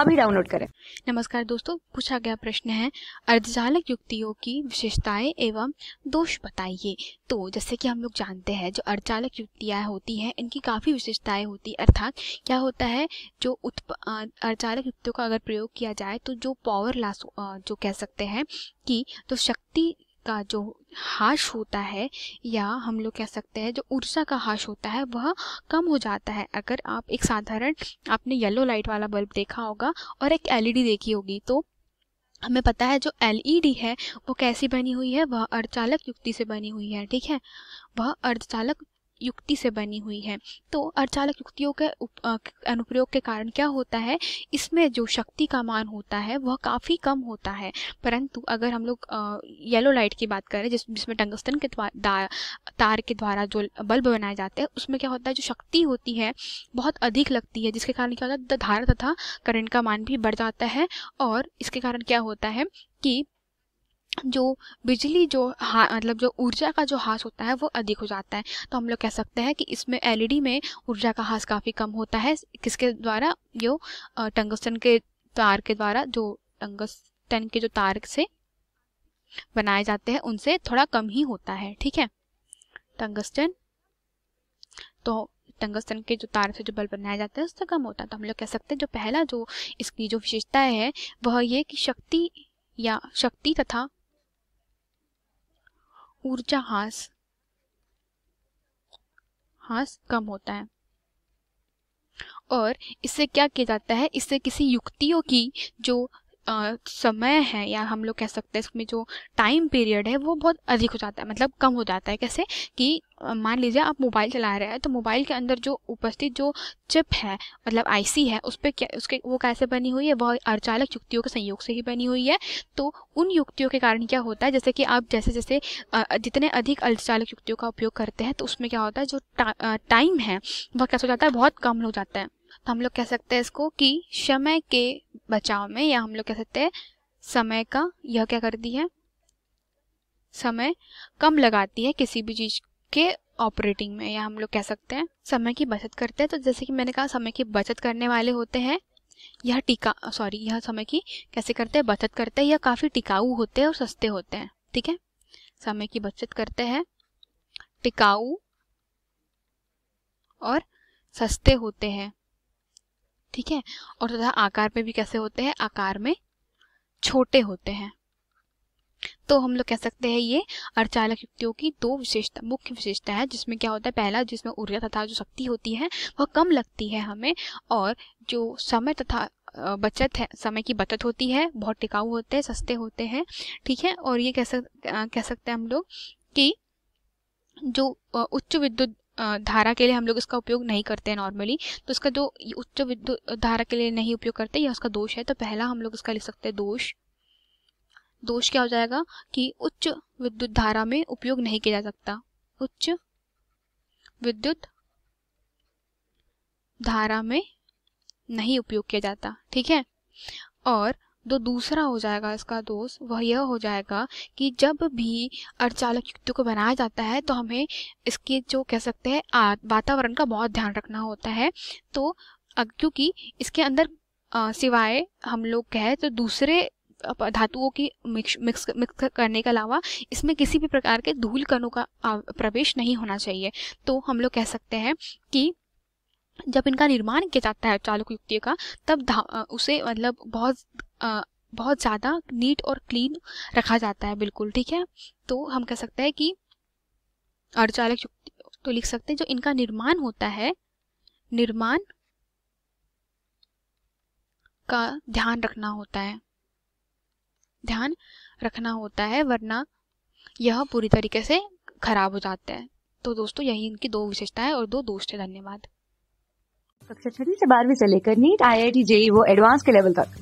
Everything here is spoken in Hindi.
अभी डाउनलोड करें नमस्कार दोस्तों पूछा गया प्रश्न है अर्धजालक युक्तियों की विशेषताएं एवं दोष बताइए तो जैसे कि हम लोग जानते हैं जो अर्धजालक युक्तियां होती हैं इनकी काफ़ी विशेषताएं होती है अर्थात क्या होता है जो उत्प अर्धचालक युक्तियों का अगर प्रयोग किया जाए तो जो पावर लास जो कह सकते हैं कि जो तो शक्ति का जो हाश होता है या हम लोग कह सकते हैं जो ऊर्जा का हाश होता है वह कम हो जाता है अगर आप एक साधारण आपने येलो लाइट वाला बल्ब देखा होगा और एक एलईडी देखी होगी तो हमें पता है जो एलईडी है वो कैसी बनी हुई है वह अर्धचालक युक्ति से बनी हुई है ठीक है वह अर्धचालक युक्ति से बनी हुई है तो अर्चालक युक्तियों के अनुप्रयोग के कारण क्या होता है इसमें जो शक्ति का मान होता है वह काफ़ी कम होता है परंतु अगर हम लोग येलो लाइट की बात करें जिस जिसमें टंगस्टन के तार के द्वारा जो बल्ब बनाए जाते हैं उसमें क्या होता है जो शक्ति होती है बहुत अधिक लगती है जिसके कारण क्या होता है धारा तथा करंट का मान भी बढ़ जाता है और इसके कारण क्या होता है कि जो बिजली जो हा मतलब जो ऊर्जा का जो हास होता है वो अधिक हो जाता है तो हम लोग कह सकते हैं कि इसमें एलईडी e में ऊर्जा का हास काफ़ी कम होता है किसके द्वारा जो टंगस्टन के तार के द्वारा जो टंगस्टन के जो तार से बनाए जाते हैं उनसे थोड़ा कम ही होता है ठीक है टंगस्टन तो टंगस्टन के जो तार से जो बल्ब बनाया जाता है उससे कम होता है तो हम लोग कह सकते हैं जो पहला जो इसकी जो विशेषता है वह ये कि शक्ति या शक्ति तथा ऊर्जा हास हास कम होता है और इससे क्या किया जाता है इससे किसी युक्तियों की जो आ, समय है या हम लोग कह सकते हैं इसमें जो टाइम पीरियड है वो बहुत अधिक हो जाता है मतलब कम हो जाता है कैसे कि मान लीजिए आप मोबाइल चला रहे हैं तो मोबाइल के अंदर जो उपस्थित जो चिप है मतलब आईसी है उस पर क्या उसके वो कैसे बनी हुई है वह अर्चालक युक्तियों के संयोग से ही बनी हुई है तो उन युक्तियों के कारण क्या होता है जैसे कि आप जैसे जैसे जितने अधिक अर्चालक युक्तियों का उपयोग करते हैं तो उसमें क्या होता है जो टा, टाइम है वह कैसे हो जाता है बहुत कम हो जाता है तो हम लोग कह सकते हैं इसको कि समय के बचाव में या हम लोग कह सकते हैं समय का यह क्या करती है समय कम लगाती है किसी भी चीज के ऑपरेटिंग में या हम लोग कह सकते हैं समय की बचत करते हैं तो जैसे कि मैंने कहा समय की बचत करने वाले होते हैं यह टीका सॉरी यह समय की कैसे करते हैं बचत करते हैं यह काफ़ी टिकाऊ होते हैं और सस्ते होते हैं ठीक है समय की बचत करते हैं टिकाऊ और सस्ते होते हैं ठीक है और तथा आकार में भी कैसे होते हैं आकार में छोटे होते हैं तो हम लोग कह सकते हैं ये अर्चालक युक्तियों की दो विशेषता मुख्य विशेषता है जिसमें क्या होता है पहला जिसमें ऊर्जा तथा जो शक्ति होती है वह कम लगती है हमें और जो समय तथा बचत है समय की बचत होती है बहुत टिकाऊ होते हैं सस्ते होते हैं ठीक है और ये कह सक कह सकते हैं हम लोग कि जो उच्च विद्युत धारा के लिए हम लोग इसका उपयोग नहीं करते हैं नॉर्मली तो इसका जो उच्च विद्युत धारा के लिए नहीं उपयोग करते या उसका दोष है तो पहला हम लोग इसका लिख सकते हैं दोष दोष क्या हो जाएगा कि उच्च विद्युत धारा में उपयोग नहीं किया जा सकता उच्च विद्युत धारा में नहीं उपयोग किया जाता ठीक है और जो तो दूसरा हो जाएगा इसका दोष वह यह हो जाएगा कि जब भी अर्चालक युक्ति को बनाया जाता है तो हमें इसके जो कह सकते हैं वातावरण का बहुत ध्यान रखना होता है तो क्योंकि इसके अंदर सिवाय हम लोग कहें तो दूसरे धातुओं की मिक्स मिक्स मिक्स करने के अलावा इसमें किसी भी प्रकार के धूल कणों का प्रवेश नहीं होना चाहिए तो हम लोग कह सकते हैं कि जब इनका निर्माण किया जाता है चालक युक्ति का तब उसे मतलब बहुत बहुत ज़्यादा नीट और क्लीन रखा जाता है बिल्कुल ठीक है तो हम कह सकते हैं कि अर्चालक युक्ति तो लिख सकते हैं जो इनका निर्माण होता है निर्माण का ध्यान रखना होता है ध्यान रखना होता है वरना यह पूरी तरीके से खराब हो जाता है तो दोस्तों यही इनकी दो विशेषता है और दो दोष है धन्यवाद कक्षा छठी से बारहवीं से लेकर NEET I I T JEE वो एडवांस के लेवल तक